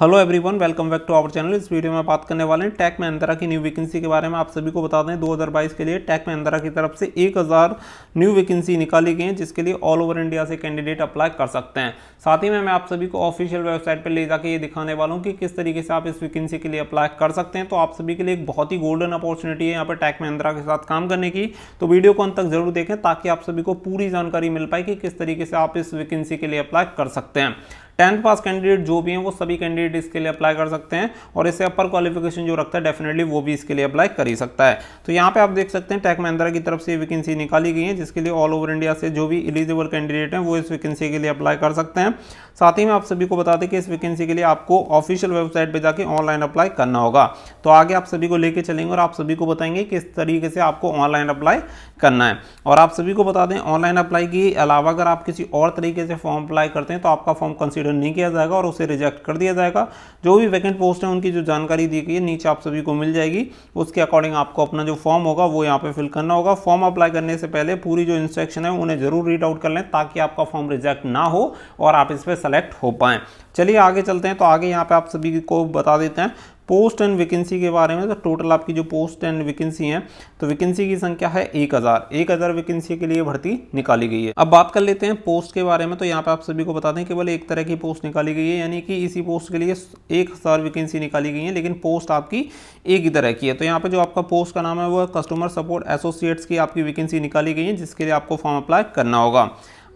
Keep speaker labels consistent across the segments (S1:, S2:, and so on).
S1: hello everyone welcome back to our channel इस video में बात करने वाले हैं टैक अंदरा की न्यू वैकेंसी के बारे में आप सभी को बता दें 2022 के लिए टैक महिंद्रा की तरफ से 1000 न्यू वैकेंसी निकाली गई हैं जिसके लिए ऑल ओवर इंडिया से कैंडिडेट अप्लाई कर सकते हैं साथ ही में मैं आप सभी को ऑफिशियल वेबसाइट पर ले जाकर ये दिखाने वाला हूँ कि किस तरीके से आप इस वैकेंसी के लिए अप्लाई कर सकते हैं तो आप सभी के लिए एक बहुत ही गोल्डन अपॉर्चुनिटी है यहाँ पर टैक महिंद्रा के साथ काम करने की तो वीडियो को अंत तक जरूर देखें ताकि आप सभी को पूरी जानकारी मिल पाए कि किस तरीके से आप इस वैकेंसी के लिए अप्लाई कर सकते हैं टेंथ पास कैंडिडेट जो भी हैं वो सभी कैंडिडेट इसके लिए अप्लाई कर सकते हैं और इससे अपर क्वालिफिकेशन जो रखता है डेफिनेटली वो भी इसके लिए अप्लाई कर ही सकता है तो यहाँ पे आप देख सकते हैं टेक महिंद्रा की तरफ से वैकेंसी निकाली गई है जिसके लिए ऑल ओवर इंडिया से जो भी एलिजिबल कैंडिडेट हैं वो इस वैकेंसी के लिए अप्लाई कर सकते हैं साथ ही में आप सभी को बता दें कि इस वैकेंसी के लिए आपको ऑफिशियल वेबसाइट पर जाकर ऑनलाइन अप्लाई करना होगा तो आगे आप सभी को लेकर चलेंगे और आप सभी को बताएंगे किस तरीके से आपको ऑनलाइन अप्लाई करना है और आप सभी को बता दें ऑनलाइन अप्लाई के अलावा अगर आप किसी और तरीके से फॉर्म अप्लाई करते हैं तो आपका फॉर्म कंसिडर आयरन नहीं किया जाएगा और उसे रिजेक्ट कर दिया जाएगा जो भी वैकेंट पोस्ट है उनकी जो जानकारी दी गई है नीचे आप सभी को मिल जाएगी उसके अकॉर्डिंग आपको अपना जो फॉर्म होगा वो यहाँ पे फिल करना होगा फॉर्म अप्लाई करने से पहले पूरी जो इंस्ट्रक्शन है उन्हें जरूर रीड आउट कर लें ताकि आपका फॉर्म रिजेक्ट ना हो और आप इस पर सेलेक्ट हो पाएँ चलिए आगे चलते हैं तो आगे यहाँ पे आप सभी को बता देते हैं पोस्ट एंड वैकेंसी के बारे में तो टोटल आपकी जो पोस्ट एंड वैकेंसी हैं तो वैकेंसी की संख्या है एक हज़ार एक हज़ार वैकेंसी के लिए भर्ती निकाली गई है अब बात कर लेते हैं पोस्ट के बारे में तो यहाँ पे आप सभी को बता दें केवल एक तरह की पोस्ट निकाली गई है यानी कि इसी पोस्ट के लिए एक हज़ार वैकेंसी निकाली गई है लेकिन पोस्ट आपकी एक ही तरह की है तो यहाँ पर जो आपका पोस्ट का नाम है वह कस्टमर सपोर्ट एसोसिएट्स की आपकी वैकेंसी निकाली गई है जिसके लिए आपको फॉर्म अप्लाई करना होगा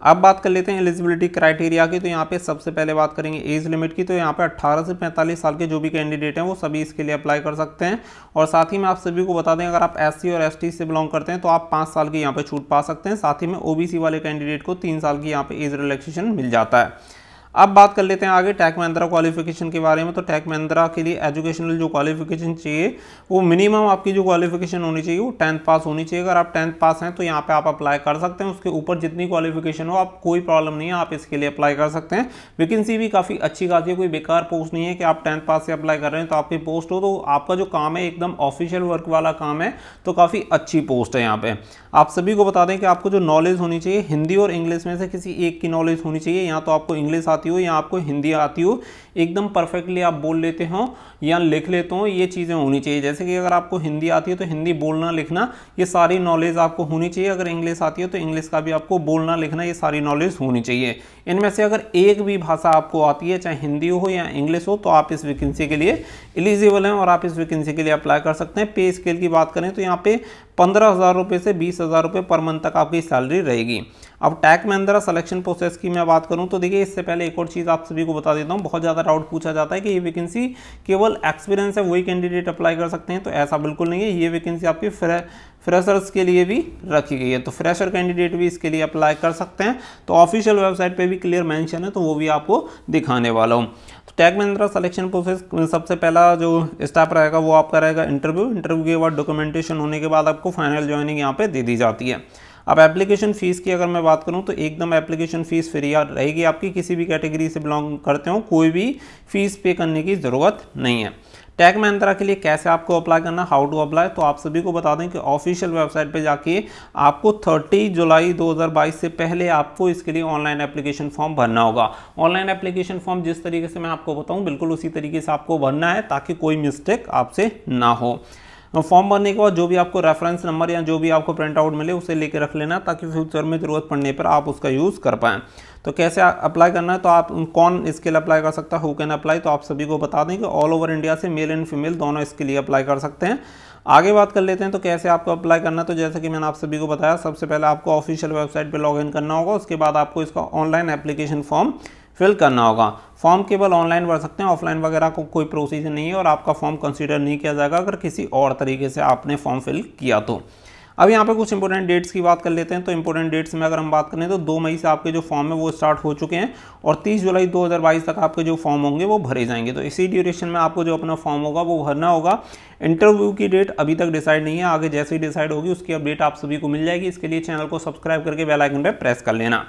S1: अब बात कर लेते हैं एलिजिबिलिटी क्राइटेरिया की तो यहाँ पे सबसे पहले बात करेंगे एज लिमिट की तो यहाँ पे 18 से 45 साल के जो भी कैंडिडेट हैं वो सभी इसके लिए अप्लाई कर सकते हैं और साथ ही में आप सभी को बता दें अगर आप एस और एस से बिलोंग करते हैं तो आप पाँच साल की यहाँ पर छूट पा सकते हैं साथ ही में ओ वाले कैंडिडेट को तीन साल की यहाँ पर एज रिलैक्सेशन मिल जाता है अब बात कर लेते हैं आगे टैक महिंद्रा क्वालिफिकेशन के बारे में तो टैक महिंद्रा के लिए एजुकेशनल जो क्वालिफिकेशन चाहिए वो मिनिमम आपकी जो क्वालिफिकेशन होनी चाहिए वो टेंथ पास होनी चाहिए अगर आप टेंथ पास हैं तो यहाँ पे आप अप्लाई कर सकते हैं उसके ऊपर जितनी क्वालिफिकेशन हो आप कोई प्रॉब्लम नहीं है आप इसके लिए अप्लाई कर सकते हैं वैकेंसी भी काफ़ी अच्छी खासी है कोई बेकार पोस्ट नहीं है कि आप टेंथ पास से अप्लाई कर रहे हैं तो आपकी पोस्ट हो तो आपका जो काम है एकदम ऑफिशियल वर्क वाला काम है तो काफ़ी अच्छी पोस्ट है यहाँ पर आप सभी को बता दें कि आपको जो नॉलेज होनी चाहिए हिंदी और इंग्लिश में से किसी एक की नॉलेज होनी चाहिए यहाँ तो आपको इंग्लिश आती आती हो या आपको हिंदी आती हो एकदम परफेक्टली आप बोल लेते हो या लिख लेते हो ये चीज़ें होनी चाहिए जैसे कि अगर आपको हिंदी आती है तो हिंदी बोलना लिखना ये सारी नॉलेज आपको होनी चाहिए अगर इंग्लिश आती है तो इंग्लिश का भी आपको बोलना लिखना ये सारी नॉलेज होनी चाहिए इनमें से अगर एक भी भाषा आपको आती है चाहे हिंदी हो या इंग्लिश हो तो आप इस वैकेंसी के लिए एलिजिबल हैं और आप इस वैकेंसी के लिए अप्लाई कर सकते हैं पे स्केल की बात करें तो यहाँ पे पंद्रह हज़ार रुपये से बीस हज़ार रुपये पर मंथ तक आपकी सैलरी रहेगी अब टैक महिंद्रा सिलेक्शन प्रोसेस की मैं बात करूँ तो देखिए इससे पहले एक और चीज़ आप सभी को बता देता हूँ बहुत ज़्यादा डाउट पूछा जाता है कि ये वैकेंसी केवल एक्सपीरियंस है वही कैंडिडेट अप्लाई कर सकते हैं तो ऐसा बिल्कुल नहीं है ये वैकेंसी आपकी फ्रेशर्स के लिए भी रखी गई है तो फ्रेशर कैंडिडेट भी इसके लिए अप्लाई कर सकते हैं तो ऑफिशियल वेबसाइट पे भी क्लियर मेंशन है तो वो भी आपको दिखाने वाला हूँ तो टैग महिंद्रा सिलेक्शन प्रोसेस सबसे पहला जो स्टेप रहेगा वो आपका रहेगा इंटरव्यू इंटरव्यू के बाद डॉक्यूमेंटेशन होने के बाद आपको फाइनल ज्वाइनिंग यहाँ पर दे दी जाती है अब एप्लीकेशन फ़ीस की अगर मैं बात करूँ तो एकदम एप्लीकेशन फ़ीस फ्री रहेगी आपकी किसी भी कैटेगरी से बिलोंग करते हो कोई भी फ़ीस पे करने की ज़रूरत नहीं है टैग महिंद्रा के लिए कैसे आपको अप्लाई करना हाउ टू अप्लाई तो आप सभी को बता दें कि ऑफिशियल वेबसाइट पे जाके आपको 30 जुलाई 2022 से पहले आपको इसके लिए ऑनलाइन एप्लीकेशन फॉर्म भरना होगा ऑनलाइन एप्लीकेशन फॉर्म जिस तरीके से मैं आपको बताऊं बिल्कुल उसी तरीके से आपको भरना है ताकि कोई मिस्टेक आपसे ना हो फॉर्म हाँ, भरने के बाद जो भी आपको रेफरेंस नंबर या जो भी आपको प्रिंट आउट मिले उसे लेकर रख लेना ताकि फ्यूचर में ज़रूरत पड़ने पर आप उसका यूज़ कर पाएँ तो कैसे अप्लाई करना है तो आप कौन इसके लिए अप्लाई कर सकता है हु कैन अप्लाई तो आप सभी को बता दें कि ऑल ओवर इंडिया से मेल एंड फीमेल दोनों इसके लिए अप्लाई कर सकते हैं आगे बात कर लेते हैं तो कैसे आपको अप्लाई करना तो जैसे कि मैंने आप सभी को बताया सबसे पहले आपको ऑफिशियल वेबसाइट पर लॉगिन करना होगा उसके बाद आपको इसका ऑनलाइन एप्लीकेशन फॉर्म फिल करना होगा फॉर्म केवल ऑनलाइन भर सकते हैं ऑफलाइन वगैरह को कोई प्रोसीजर नहीं है और आपका फॉर्म कंसिडर नहीं किया जाएगा अगर किसी और तरीके से आपने फॉर्म फिल किया तो अब यहाँ पे कुछ इंपॉर्टेंट डेट्स की बात कर लेते हैं तो इंपॉर्टेंट डेट्स में अगर हम बात करें तो दो मई से आपके जो फॉर्म है वो स्टार्ट हो चुके हैं और 30 जुलाई 2022 तक आपके जो फॉर्म होंगे वो भरे जाएंगे तो इसी ड्यूरेशन में आपको जो अपना फॉर्म होगा वो भरना होगा इंटरव्यू की डेट अभी तक डिसाइड नहीं है आगे जैसे ही डिसाइड होगी उसकी अपडेट आप सभी को मिल जाएगी इसके लिए चैनल को सब्सक्राइब करके बेलाइकन पर प्रेस कर लेना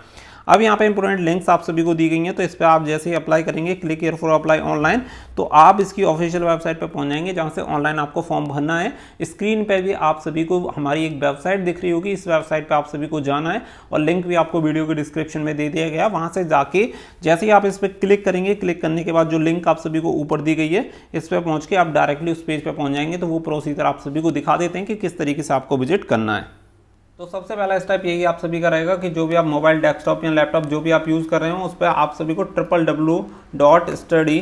S1: अब यहाँ पे इंपोर्टेंट लिंक्स आप सभी को दी गई हैं तो इस पर आप जैसे ही अप्लाई करेंगे click here for apply online तो आप इसकी ऑफिशियल वेबसाइट पर पहुँच जाएंगे जहाँ से ऑनलाइन आपको फॉर्म भरना है स्क्रीन पर भी आप सभी को हमारी एक वेबसाइट दिख रही होगी इस वेबसाइट पर आप सभी को जाना है और लिंक भी आपको वीडियो के डिस्क्रिप्शन में दे दिया गया वहाँ से जाके जैसे ही आप इस पर क्लिक करेंगे क्लिक करने के बाद जो लिंक आप सभी को ऊपर दी गई है इस पर पहुँच के आप डायरेक्टली उस पेज पर पहुँच जाएंगे तो वो प्रोसीजर आप सभी को दिखा देते हैं कि किस तरीके से आपको विजिट करना है तो सबसे पहला स्टेप यही आप सभी का रहेगा कि जो भी आप मोबाइल डेस्कटॉप या लैपटॉप जो भी आप यूज़ कर रहे हो उस पर आप सभी को triple W dot study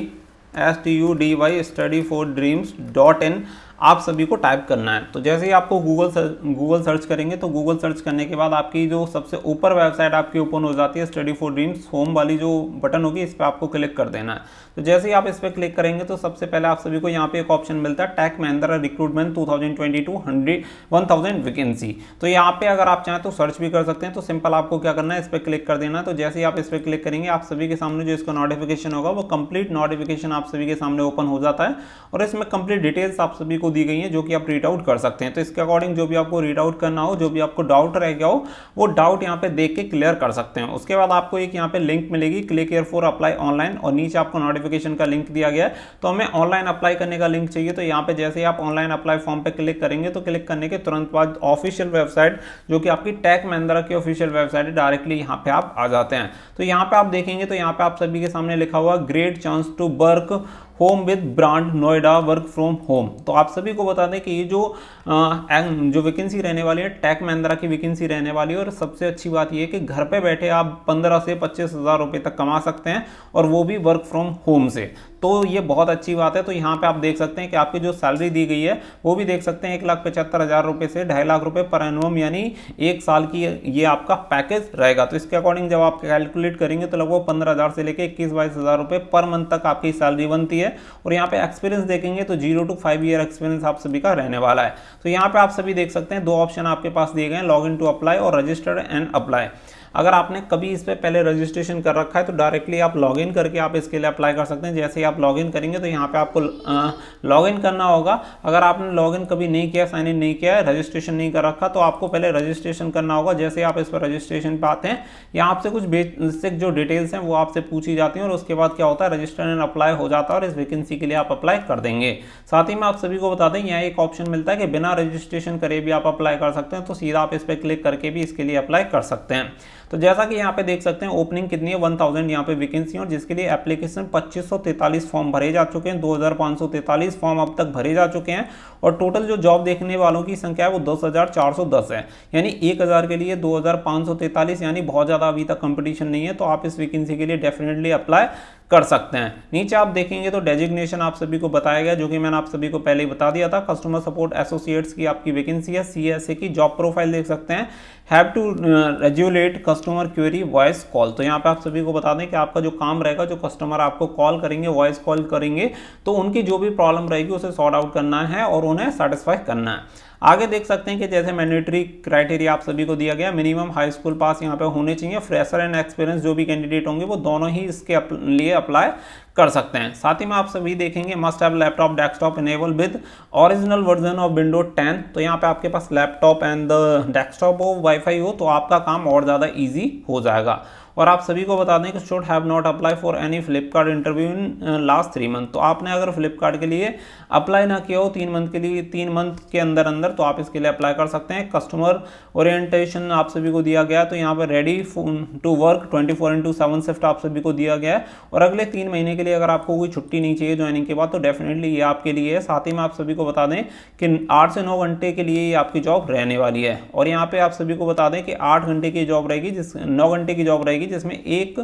S1: S T U D Y study for dreams dot in आप सभी को टाइप करना है तो जैसे ही आपको गूगल सर्च गूगल सर्च करेंगे तो गूगल सर्च करने के बाद आपकी जो सबसे ऊपर वेबसाइट आपकी ओपन हो जाती है स्टडी फॉर ड्रीम्स होम वाली जो बटन होगी इस पर आपको क्लिक कर देना है तो जैसे ही आप इस पर क्लिक करेंगे तो सबसे पहले आप सभी को यहाँ पे एक ऑप्शन मिलता है Tech Mahindra recruitment two thousand twenty two hundred one thousand vacancy तो यहाँ पे अगर आप चाहें तो सर्च भी कर सकते हैं तो सिंपल आपको क्या करना है इस पर क्लिक कर देना है तो जैसे ही आप इस पर क्लिक करेंगे आप सभी के सामने जो इसका नोटिफिकेशन होगा वो कंप्लीट नोटिफिकेशन आप सभी के सामने ओपन हो जाता है और इसमें कंप्लीट डिटेल्स आप सभी को दी गई हैं जो कि आप रीड आउट कर सकते हैं तो इसके अकॉर्डिंग जो भी आपको रीड आउट करना हो जो भी आपको डाउट रह गया हो वो डाउट यहाँ पे देख के क्लियर कर सकते हैं उसके बाद आपको एक यहाँ पे लिंक मिलेगी click here for apply online और नीचे आपको नोटिफिकेशन का लिंक दिया गया है तो हमें ऑनलाइन अप्लाई करने का लिंक चाहिए तो यहाँ पे जैसे ही आप ऑनलाइन अप्लाई फॉर्म पर क्लिक करेंगे तो क्लिक करने के तुरंत बाद ऑफिशियल वेबसाइट जो कि आपकी टैक महिंद्रा की ऑफिशियल वेबसाइट है डायरेक्टली यहाँ पे आप आ जाते हैं तो यहाँ पे आप देखेंगे तो यहाँ पे आप सभी के सामने लिखा हुआ great chance to work home with brand Noida work from home तो आप सभी को बता दें कि ये जो आ, जो वैकेंसी रहने वाली है टैक महिंद्रा की वैकेंसी रहने वाली है और सबसे अच्छी बात ये कि घर पे बैठे आप पंद्रह से पच्चीस हज़ार रुपये तक कमा सकते हैं और वो भी वर्क फ्रॉम होम से तो ये बहुत अच्छी बात है तो यहाँ पे आप देख सकते हैं कि आपकी जो सैलरी दी गई है वो भी देख सकते हैं एक लाख पचहत्तर हज़ार रुपये से ढाई लाख रुपये पर एनुअम यानी एक साल की ये आपका पैकेज रहेगा तो इसके अकॉर्डिंग जब आप कैलकुलेट करेंगे तो लगभग पंद्रह हज़ार से लेकर इक्कीस बाईस हज़ार रुपये पर मंथ तक आपकी सैलरी बनती है और यहाँ पे एक्सपीरियंस देखेंगे तो zero to five year experience आप सभी का रहने वाला है तो यहाँ पे आप सभी देख सकते हैं दो ऑप्शन आपके पास दिए गए हैं लॉग इन टू अप्लाई और रजिस्टर्ड एंड अप्लाई अगर आपने कभी इस पर पहले रजिस्ट्रेशन कर रखा है तो डायरेक्टली आप लॉग करके आप इसके लिए अप्लाई कर सकते हैं जैसे ही आप लॉग करेंगे तो यहाँ पर आपको लॉग करना होगा अगर आपने लॉग कभी नहीं किया साइन इन नहीं किया है रजिस्ट्रेशन नहीं कर रखा तो आपको पहले रजिस्ट्रेशन करना होगा जैसे आप इस पर रजिस्ट्रेशन पर आते हैं या आपसे कुछ बेसिक जो डिटेल्स हैं वो आपसे पूछी जाती हैं और उसके बाद क्या होता है रजिस्टर एंड अप्लाई हो जाता है और इस वैकेंसी के लिए आप अप्लाई कर देंगे साथ ही मैं आप सभी को बता दें यहाँ एक ऑप्शन मिलता है कि बिना रजिस्ट्रेशन करे भी आप अप्लाई कर सकते हैं तो सीधा आप इस पर क्लिक करके भी इसके लिए अप्लाई कर सकते हैं तो जैसा कि यहाँ पे देख सकते हैं ओपनिंग कितनी है वन थाउजेंड यहाँ पे वैकेंसी और जिसके लिए एप्लीकेशन पच्चीस सौ तैतालीस फॉर्म भरे जा चुके हैं दो हज़ार पाँच सौ तैतालीस फॉर्म अब तक भरे जा चुके हैं और टोटल जो जॉब देखने वालों की संख्या है वो दस हज़ार चार सौ दस है यानी एक हज़ार के लिए दो हज़ार पाँच सौ तैतालीस यानी बहुत ज़्यादा अभी तक कंपटीशन नहीं है तो आप इस वैकेंसी के लिए डेफिनेटली अप्लाई कर सकते हैं नीचे आप देखेंगे तो डेजिग्नेशन आप सभी को बताया गया जो कि मैंने आप सभी को पहले ही बता दिया था कस्टमर सपोर्ट एसोसिएट्स की आपकी वैकेंसी है सी की जॉब प्रोफाइल देख सकते हैं have to resolute customer query voice call तो यहाँ पे आप सभी को बता दें कि आपका जो काम रहेगा जो कस्टमर आपको कॉल करेंगे वॉइस कॉल करेंगे तो उनकी जो भी प्रॉब्लम रहेगी उसे सॉर्ट आउट करना है और उन्हें सेटिस्फाई करना है आगे देख सकते हैं कि जैसे मैंडेटरी क्राइटेरिया आप सभी को दिया गया मिनिमम हाई स्कूल पास यहाँ पे होने चाहिए फ्रेशर एंड एक्सपीरियंस जो भी कैंडिडेट होंगे वो दोनों ही इसके अप, लिए अप्लाई कर सकते हैं साथ ही में आप सभी देखेंगे must have laptop desktop enable with original version of window 10 तो यहाँ पे आपके पास लैपटॉप एंड डेस्कटॉप हो वाईफाई हो तो आपका काम और ज़्यादा ईजी हो जाएगा और आप सभी को बता दें कि should have not apply for any Flipkart interview in last three month तो आपने अगर फ्लिपकार्ट के लिए अप्लाई ना किया हो तीन मंथ के लिए तीन मंथ के अंदर अंदर तो आप इसके लिए अप्लाई कर सकते हैं कस्टमर ओरिएंटेशन आप सभी को दिया गया तो यहाँ पर ready to work twenty four into seven shift आप सभी को दिया गया है और अगले तीन महीने के लिए अगर आपको कोई छुट्टी नहीं चाहिए ज्वाइनिंग के बाद तो डेफिनेटली ये आपके लिए है साथ ही में आप सभी को बता दें कि आठ से नौ घंटे के लिए ये आपकी जॉब रहने वाली है और यहाँ पर आप सभी को बता दें कि आठ घंटे की जॉब रहेगी जिस नौ घंटे की जॉब रहेगी जाएगी जिसमें एक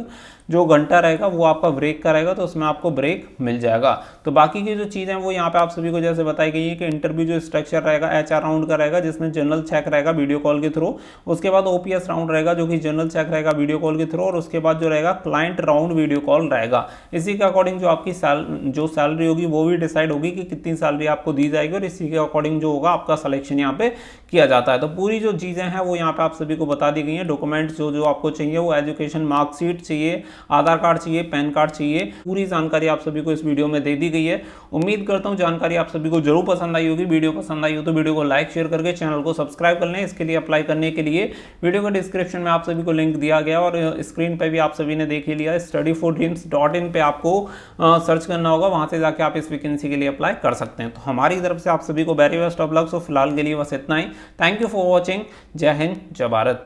S1: जो घंटा रहेगा वो आपका ब्रेक का रहेगा तो उसमें आपको ब्रेक मिल जाएगा तो बाकी की जो चीज़ें हैं वो यहाँ पे आप सभी को जैसे बताई गई है कि इंटरव्यू जो स्ट्रक्चर रहेगा एच राउंड का रहेगा जिसमें जनरल चेक रहेगा वीडियो कॉल के थ्रू उसके बाद ओपीएस राउंड रहेगा जो कि जनरल चेक रहेगा वीडियो कॉल के थ्रू और उसके बाद जो रहेगा क्लाइंट राउंड वीडियो कॉल रहेगा इसी के अकॉर्डिंग जो आपकी सैल जो सैलरी होगी वो भी डिसाइड होगी कि कितनी सैलरी आपको दी जाएगी और इसी के अकॉर्डिंग जो होगा आपका सलेक्शन यहाँ पर किया जाता है तो पूरी जो चीज़ें हैं वो यहाँ पर आप सभी को बता दी गई हैं डॉक्यूमेंट्स जो जो आपको चाहिए वो एजुकेशन एजुकेशन मार्कशीट चाहिए आधार कार्ड चाहिए पैन कार्ड चाहिए पूरी जानकारी आप सभी को इस वीडियो में दे दी गई है उम्मीद करता हूँ जानकारी आप सभी को जरूर पसंद आई होगी वीडियो पसंद आई हो तो वीडियो को लाइक शेयर करके चैनल को सब्सक्राइब कर लें इसके लिए अप्लाई करने के लिए वीडियो के डिस्क्रिप्शन में आप सभी को लिंक दिया गया और स्क्रीन पर भी आप सभी ने देख ही लिया study for dreams dot in पर आपको सर्च करना होगा वहाँ से जाके आप इस वैकेंसी के लिए अप्लाई कर सकते हैं तो हमारी तरफ से आप सभी को very best of luck so फिलहाल के लिए बस इतना ही थैंक यू फॉर वॉचिंग जय हिंद जय भारत